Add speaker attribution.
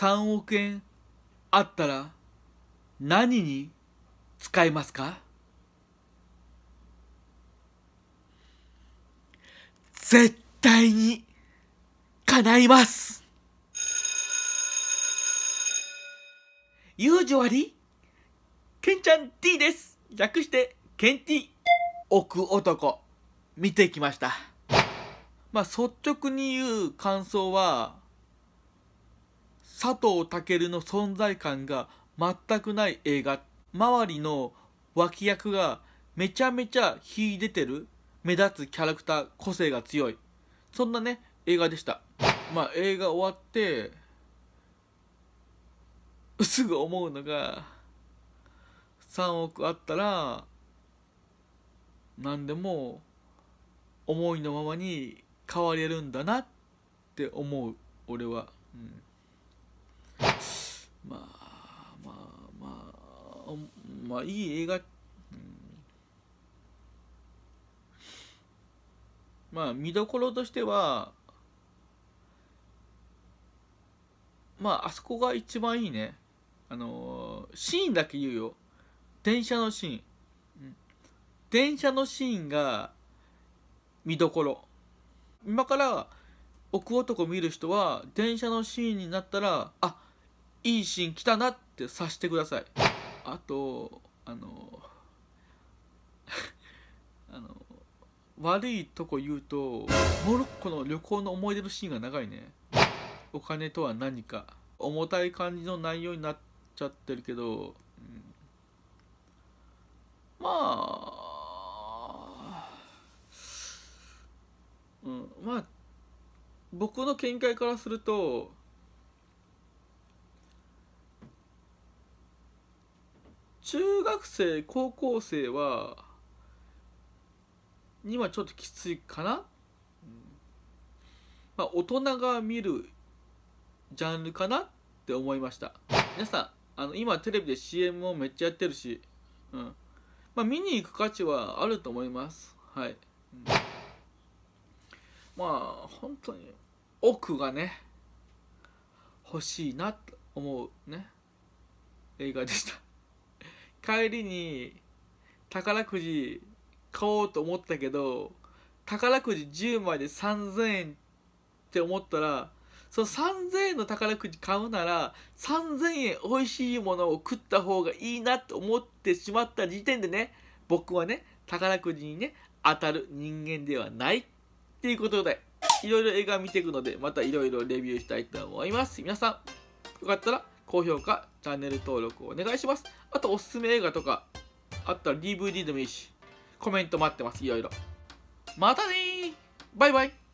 Speaker 1: 3億円あったら何に使いますか絶対に叶います友情ありケンちゃん T です略してケン T く男見てきましたまあ率直に言う感想は佐藤健の存在感が全くない映画周りの脇役がめちゃめちゃ秀でてる目立つキャラクター個性が強いそんなね映画でしたまあ映画終わってすぐ思うのが3億あったら何でも思いのままに変われるんだなって思う俺はうんまあまあまあまあいい映画、うん、まあ見どころとしてはまああそこが一番いいねあのー、シーンだけ言うよ電車のシーン、うん、電車のシーンが見どころ今から奥男見る人は電車のシーンになったらあっいいシーン来たなってさしてくださいあとあの あの悪いとこ言うとモロッコの旅行の思い出のシーンが長いねお金とは何か重たい感じの内容になっちゃってるけど、うん、まあ、うん、まあ僕の見解からすると中学生高校生はにはちょっときついかな、まあ、大人が見るジャンルかなって思いました皆さんあの今テレビで CM をめっちゃやってるし、うんまあ、見に行く価値はあると思いますはい、うん、まあ本当に奥がね欲しいなと思うね映画でした帰りに宝くじ買おうと思ったけど宝くじ10枚で3000円って思ったらその3000円の宝くじ買うなら3000円美味しいものを食った方がいいなと思ってしまった時点でね僕はね宝くじにね当たる人間ではないっていうことでいろいろ映画見ていくのでまたいろいろレビューしたいと思います皆さんよかったら高評価、チャンネル登録お願いします。あと、おすすめ映画とか、あったら DVD でもいいし、コメント待ってます、いろいろ。またねーバイバイ